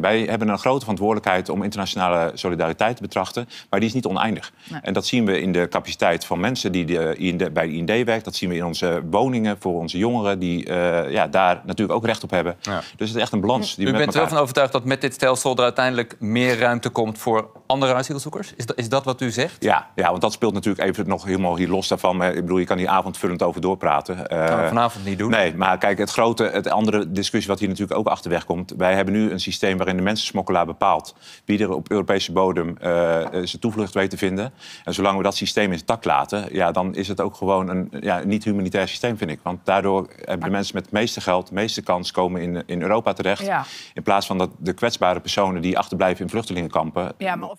Wij hebben een grote verantwoordelijkheid om internationale solidariteit te betrachten, maar die is niet oneindig. En dat zien we in de capaciteit van mensen die de bij IND werkt, dat zien we in onze woningen voor onze jongeren, die eh, ja, daar natuurlijk ook recht op hebben. Dus het is echt een balans. Die U bent er wel van overtuigd dat met dit stelsel er uiteindelijk meer ruimte komt voor andere asielzoekers? Is dat, is dat wat u zegt? Ja, ja, want dat speelt natuurlijk even nog helemaal hier los daarvan. Ik bedoel, je kan hier avondvullend over doorpraten. Dat uh, we eh, vanavond niet doen. Nee, maar kijk, het grote, het andere discussie wat hier natuurlijk ook achterweg komt. Wij hebben nu een systeem waarin de mensensmokkelaar bepaalt wie er op Europese bodem eh, eh, zijn toevlucht weet te vinden. En zolang we dat systeem intact laten, ja, dan is het ook gewoon een ja, niet-humanitair systeem, vind ik. Want daardoor hebben de mensen met het meeste geld, de meeste kans komen in, in Europa terecht. In plaats van dat de kwetsbare personen die achterblijven in vluchtelingenkampen. Ja,